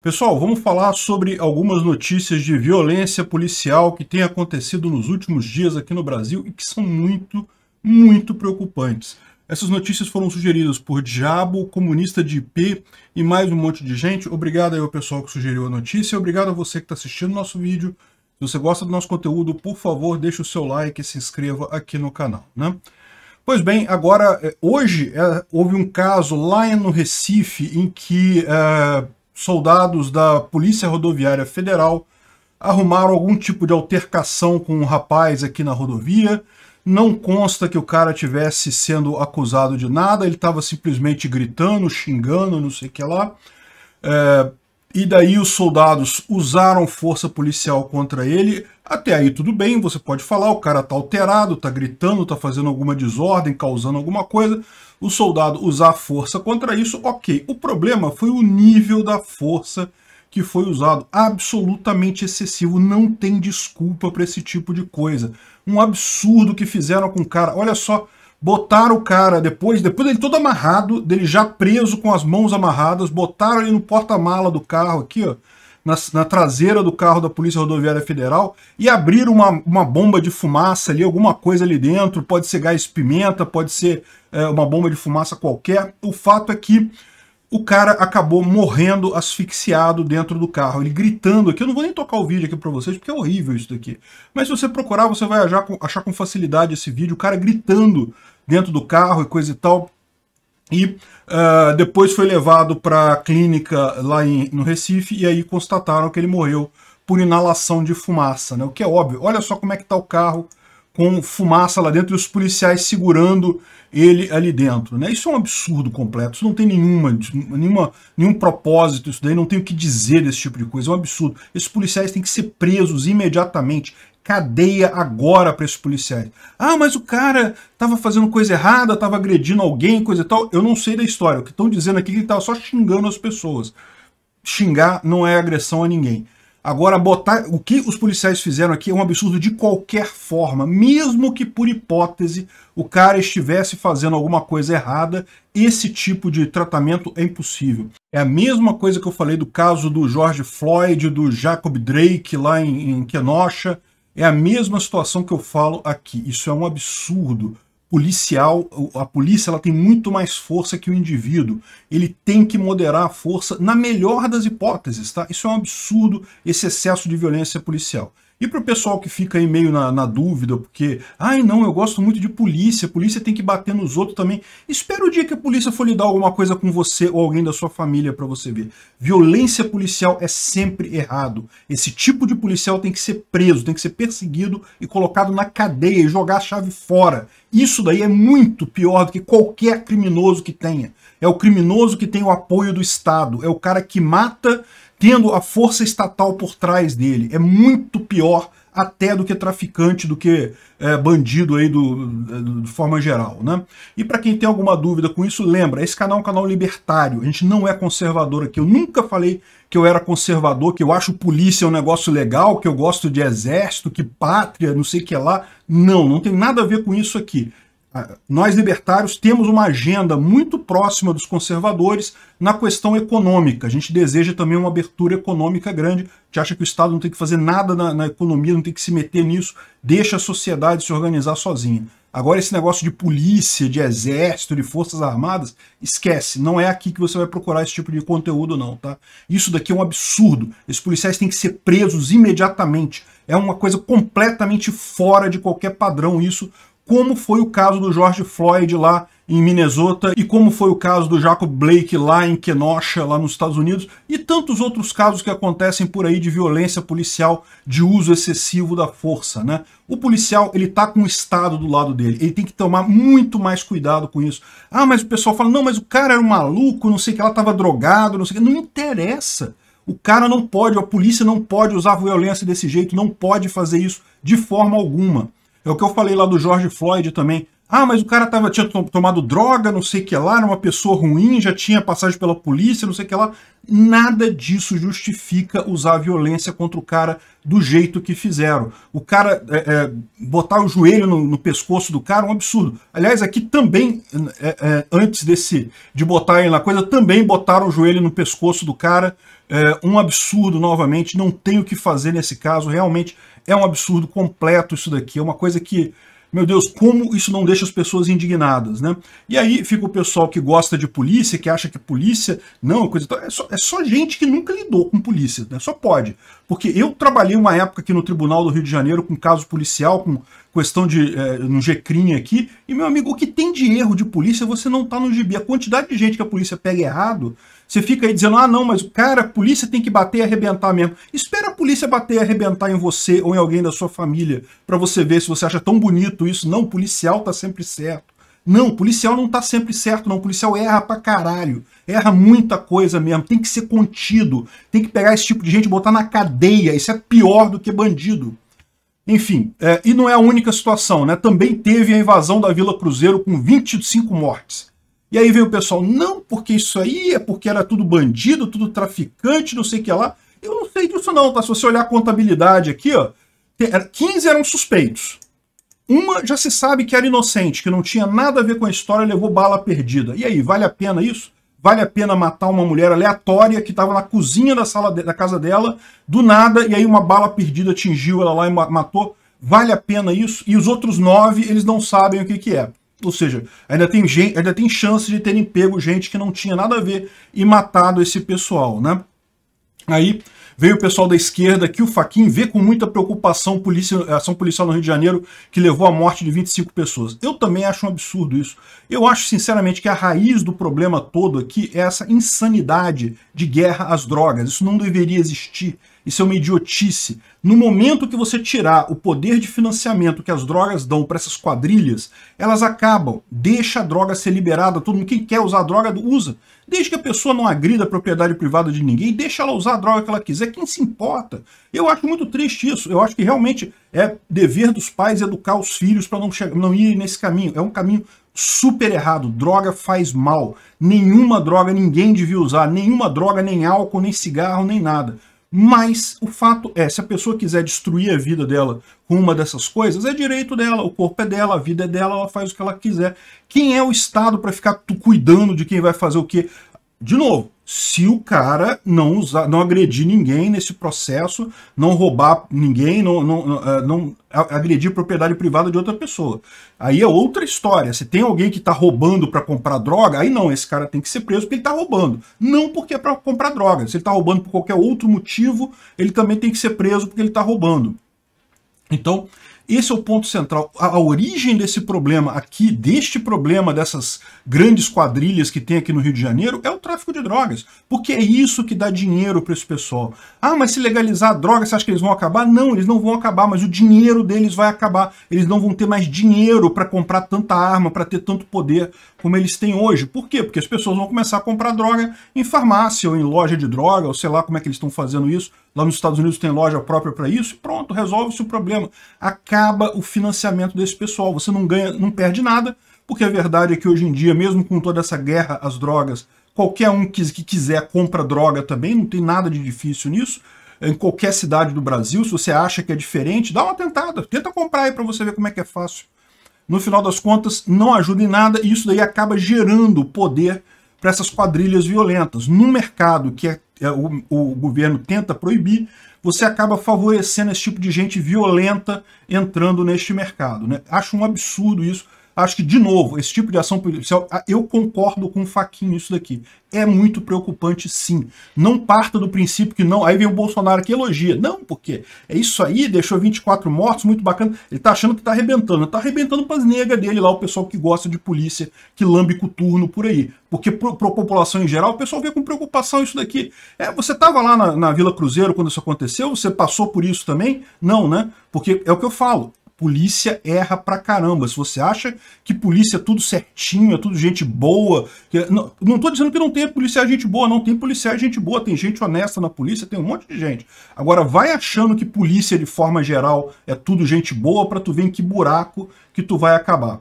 Pessoal, vamos falar sobre algumas notícias de violência policial que tem acontecido nos últimos dias aqui no Brasil e que são muito, muito preocupantes. Essas notícias foram sugeridas por Diabo, Comunista de IP e mais um monte de gente. Obrigado aí ao pessoal que sugeriu a notícia. Obrigado a você que está assistindo nosso vídeo. Se você gosta do nosso conteúdo, por favor, deixe o seu like e se inscreva aqui no canal. Né? Pois bem, agora, eh, hoje é, houve um caso lá no Recife em que... É, soldados da Polícia Rodoviária Federal arrumaram algum tipo de altercação com um rapaz aqui na rodovia. Não consta que o cara tivesse sendo acusado de nada, ele estava simplesmente gritando, xingando, não sei o que lá. É, e daí os soldados usaram força policial contra ele. Até aí tudo bem, você pode falar, o cara tá alterado, tá gritando, tá fazendo alguma desordem, causando alguma coisa. O soldado usar força contra isso, ok. O problema foi o nível da força que foi usado, absolutamente excessivo, não tem desculpa para esse tipo de coisa. Um absurdo que fizeram com o cara. Olha só, botaram o cara depois, depois dele todo amarrado, dele já preso com as mãos amarradas, botaram ele no porta-mala do carro aqui, ó, na, na, traseira do carro da Polícia Rodoviária Federal e abriram uma, uma bomba de fumaça ali, alguma coisa ali dentro, pode ser gás pimenta, pode ser é, uma bomba de fumaça qualquer. O fato é que o cara acabou morrendo asfixiado dentro do carro, ele gritando aqui. Eu não vou nem tocar o vídeo aqui para vocês, porque é horrível isso daqui. Mas se você procurar, você vai achar com, achar com facilidade esse vídeo, o cara gritando dentro do carro e coisa e tal. E uh, depois foi levado para a clínica lá em, no Recife e aí constataram que ele morreu por inalação de fumaça, né? O que é óbvio. Olha só como é que está o carro com fumaça lá dentro e os policiais segurando ele ali dentro. Né? Isso é um absurdo completo, isso não tem nenhuma, nenhuma, nenhum propósito, isso daí não tem o que dizer desse tipo de coisa, é um absurdo. Esses policiais têm que ser presos imediatamente, cadeia agora para esses policiais. Ah, mas o cara estava fazendo coisa errada, estava agredindo alguém, coisa e tal. Eu não sei da história, o que estão dizendo aqui é que ele estava só xingando as pessoas. Xingar não é agressão a ninguém. Agora, botar o que os policiais fizeram aqui é um absurdo de qualquer forma, mesmo que por hipótese o cara estivesse fazendo alguma coisa errada, esse tipo de tratamento é impossível. É a mesma coisa que eu falei do caso do George Floyd, do Jacob Drake lá em, em Kenosha, é a mesma situação que eu falo aqui. Isso é um absurdo policial, a polícia ela tem muito mais força que o indivíduo. Ele tem que moderar a força na melhor das hipóteses, tá? Isso é um absurdo, esse excesso de violência policial. E para o pessoal que fica aí meio na, na, dúvida, porque, ai não, eu gosto muito de polícia, polícia tem que bater nos outros também. Espera o dia que a polícia for lhe dar alguma coisa com você ou alguém da sua família para você ver. Violência policial é sempre errado. Esse tipo de policial tem que ser preso, tem que ser perseguido e colocado na cadeia e jogar a chave fora. Isso daí é muito pior do que qualquer criminoso que tenha. É o criminoso que tem o apoio do Estado, é o cara que mata tendo a força estatal por trás dele. É muito pior até do que traficante, do que é, bandido aí do, do, de forma geral, né? E para quem tem alguma dúvida com isso, lembra, esse canal é um canal libertário, a gente não é conservador aqui, eu nunca falei que eu era conservador, que eu acho polícia um negócio legal, que eu gosto de exército, que pátria, não sei o que lá, não, não tem nada a ver com isso aqui. Ah, nós libertários temos uma agenda muito próxima dos conservadores na questão econômica. A gente deseja também uma abertura econômica grande. A gente acha que o Estado não tem que fazer nada na, na economia, não tem que se meter nisso, deixa a sociedade se organizar sozinha. Agora, esse negócio de polícia, de exército, de forças armadas, esquece. Não é aqui que você vai procurar esse tipo de conteúdo, não, tá? Isso daqui é um absurdo. Esses policiais têm que ser presos imediatamente. É uma coisa completamente fora de qualquer padrão isso como foi o caso do George Floyd lá em Minnesota e como foi o caso do Jacob Blake lá em Kenosha, lá nos Estados Unidos, e tantos outros casos que acontecem por aí de violência policial, de uso excessivo da força, né? O policial, ele tá com o Estado do lado dele, ele tem que tomar muito mais cuidado com isso. Ah, mas o pessoal fala, não, mas o cara era um maluco, não sei o que, ela tava drogado, não sei o que, não interessa. O cara não pode, a polícia não pode usar violência desse jeito, não pode fazer isso de forma alguma. É o que eu falei lá do George Floyd também. Ah, mas o cara tava, tinha tomado droga, não sei o que lá, era uma pessoa ruim, já tinha passagem pela polícia, não sei o que lá. Nada disso justifica usar a violência contra o cara do jeito que fizeram. O cara é, é, botar o joelho no, no, pescoço do cara é um absurdo. Aliás, aqui também, é, é antes desse de botarem na coisa, também botaram o joelho no pescoço do cara. É um absurdo novamente, não tem o que fazer nesse caso, realmente é um absurdo completo isso daqui, é uma coisa que, meu Deus, como isso não deixa as pessoas indignadas, né? E aí fica o pessoal que gosta de polícia, que acha que polícia, não, é coisa é só, é só gente que nunca lidou com polícia, né? Só pode. Porque eu trabalhei uma época aqui no Tribunal do Rio de Janeiro com caso policial, com questão de é, no GCRIM aqui, e meu amigo, o que tem de erro de polícia, você não tá no gibi. A quantidade de gente que a polícia pega errado, você fica aí dizendo, ah não, mas o cara, a polícia tem que bater e arrebentar mesmo. Espera polícia bater e arrebentar em você ou em alguém da sua família para você ver se você acha tão bonito isso. Não, policial tá sempre certo. Não, policial não tá sempre certo, não. policial erra pra caralho. Erra muita coisa mesmo. Tem que ser contido. Tem que pegar esse tipo de gente e botar na cadeia. Isso é pior do que bandido. Enfim, é, e não é a única situação, né? Também teve a invasão da Vila Cruzeiro com 25 mortes. E aí veio o pessoal, não, porque isso aí é porque era tudo bandido, tudo traficante, não sei o que lá. Eu não sei disso não, tá? Se você olhar a contabilidade aqui, ó, 15 eram suspeitos. Uma já se sabe que era inocente, que não tinha nada a ver com a história, levou bala perdida. E aí, vale a pena isso? Vale a pena matar uma mulher aleatória que estava na cozinha da sala de, da casa dela, do nada, e aí uma bala perdida atingiu ela lá e matou? Vale a pena isso? E os outros nove, eles não sabem o que, que é. Ou seja, ainda tem, gente, ainda tem chance de terem pego gente que não tinha nada a ver e matado esse pessoal, né? Aí veio o pessoal da esquerda que o Faquin vê com muita preocupação polícia, ação policial no Rio de Janeiro que levou à morte de 25 pessoas. Eu também acho um absurdo isso. Eu acho, sinceramente, que a raiz do problema todo aqui é essa insanidade de guerra às drogas. Isso não deveria existir. Isso é uma idiotice. No momento que você tirar o poder de financiamento que as drogas dão para essas quadrilhas, elas acabam. Deixa a droga ser liberada. Todo mundo, quem quer usar a droga, usa. Desde que a pessoa não agrida a propriedade privada de ninguém, deixa ela usar a droga que ela quiser. Quem se importa? Eu acho muito triste isso. Eu acho que realmente é dever dos pais educar os filhos para não, não ir nesse caminho. É um caminho super errado. Droga faz mal. Nenhuma droga ninguém devia usar. Nenhuma droga, nem álcool, nem cigarro, nem nada. Mas o fato é, se a pessoa quiser destruir a vida dela com uma dessas coisas, é direito dela, o corpo é dela, a vida é dela, ela faz o que ela quiser. Quem é o Estado para ficar cuidando de quem vai fazer o quê? De novo, se o cara não usar, não agredir ninguém nesse processo, não roubar ninguém, não, não, não, eh, não agredir propriedade privada de outra pessoa. Aí é outra história. Se tem alguém que está roubando para comprar droga, aí não, esse cara tem que ser preso porque ele está roubando. Não porque é para comprar droga. Se ele está roubando por qualquer outro motivo, ele também tem que ser preso porque ele está roubando. Então, esse é o ponto central. A, a, origem desse problema aqui, deste problema dessas grandes quadrilhas que tem aqui no Rio de Janeiro, é o tráfico de drogas. Porque é isso que dá dinheiro para esse pessoal. Ah, mas se legalizar a droga, você acha que eles vão acabar? Não, eles não vão acabar, mas o dinheiro deles vai acabar. Eles não vão ter mais dinheiro para comprar tanta arma, para ter tanto poder como eles têm hoje. Por quê? Porque as pessoas vão começar a comprar droga em farmácia ou em loja de droga, ou sei lá como é que eles estão fazendo isso Lá nos Estados Unidos tem loja própria para isso, pronto, resolve-se o problema. Acaba o financiamento desse pessoal. Você não ganha, não perde nada, porque a verdade é que hoje em dia, mesmo com toda essa guerra às drogas, qualquer um que, que quiser compra droga também, não tem nada de difícil nisso. Em qualquer cidade do Brasil, se você acha que é diferente, dá uma tentada, tenta comprar aí para você ver como é que é fácil. No final das contas, não ajuda em nada e isso daí acaba gerando poder para essas quadrilhas violentas. Num mercado que é é, o, o governo tenta proibir, você acaba favorecendo esse tipo de gente violenta entrando neste mercado. Né? Acho um absurdo isso. Acho que, de novo, esse tipo de ação policial, eu concordo com o Faquinho isso daqui. É muito preocupante, sim. Não parta do princípio que não. Aí vem o Bolsonaro que elogia. Não, porque é isso aí, deixou 24 mortos, muito bacana. Ele tá achando que tá arrebentando. Tá arrebentando pras negras dele lá, o pessoal que gosta de polícia, que lambe coturno por aí. Porque pra população em geral, o pessoal vê com preocupação isso daqui. É, você tava lá na, na Vila Cruzeiro quando isso aconteceu? Você passou por isso também? Não, né? Porque é o que eu falo. Polícia erra pra caramba. Se você acha que polícia é tudo certinho, é tudo gente boa. É, não, não tô dizendo que não tem policial gente boa, não. Tem policial gente boa, tem gente honesta na polícia, tem um monte de gente. Agora, vai achando que polícia, de forma geral, é tudo gente boa pra tu ver em que buraco que tu vai acabar.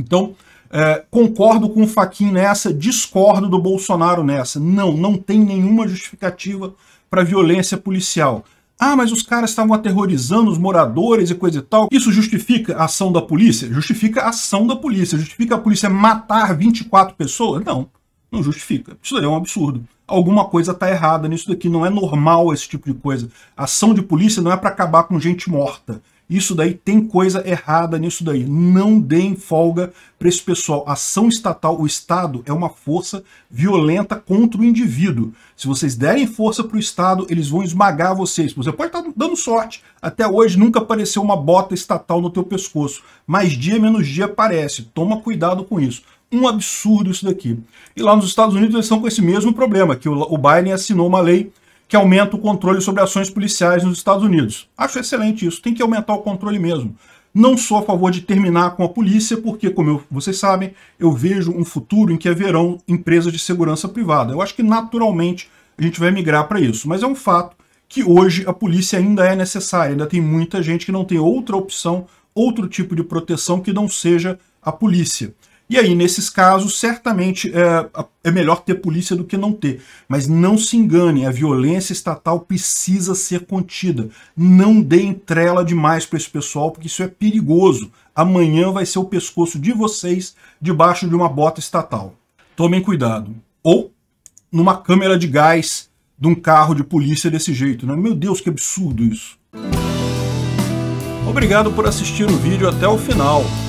Então, é, concordo com o Faquin nessa, discordo do Bolsonaro nessa. Não, não tem nenhuma justificativa para violência policial. Ah, mas os caras estavam aterrorizando os moradores e coisa e tal. Isso justifica a ação da polícia? Justifica a ação da polícia. Justifica a polícia matar 24 pessoas? Não, não justifica. Isso daí é um absurdo. Alguma coisa está errada nisso daqui. Não é normal esse tipo de coisa. ação de polícia não é para acabar com gente morta. Isso daí tem coisa errada nisso daí. Não deem folga para esse pessoal. Ação estatal, o Estado é uma força violenta contra o indivíduo. Se vocês derem força para o Estado, eles vão esmagar vocês. Você pode estar tá dando sorte. Até hoje nunca apareceu uma bota estatal no teu pescoço. Mais dia menos dia aparece. Toma cuidado com isso. Um absurdo isso daqui. E lá nos Estados Unidos eles estão com esse mesmo problema, que o Biden assinou uma lei que aumenta o controle sobre ações policiais nos Estados Unidos. Acho excelente isso, tem que aumentar o controle mesmo. Não sou a favor de terminar com a polícia, porque, como eu, vocês sabem, eu vejo um futuro em que haverão empresas de segurança privada. Eu acho que naturalmente a gente vai migrar para isso, mas é um fato que hoje a polícia ainda é necessária, ainda tem muita gente que não tem outra opção, outro tipo de proteção que não seja a polícia. E aí, nesses casos, certamente é, é, melhor ter polícia do que não ter. Mas não se engane, a violência estatal precisa ser contida. Não deem trela demais para esse pessoal, porque isso é perigoso. Amanhã vai ser o pescoço de vocês debaixo de uma bota estatal. Tomem cuidado. Ou numa câmera de gás de um carro de polícia desse jeito, né? Meu Deus, que absurdo isso. Obrigado por assistir o vídeo até o final.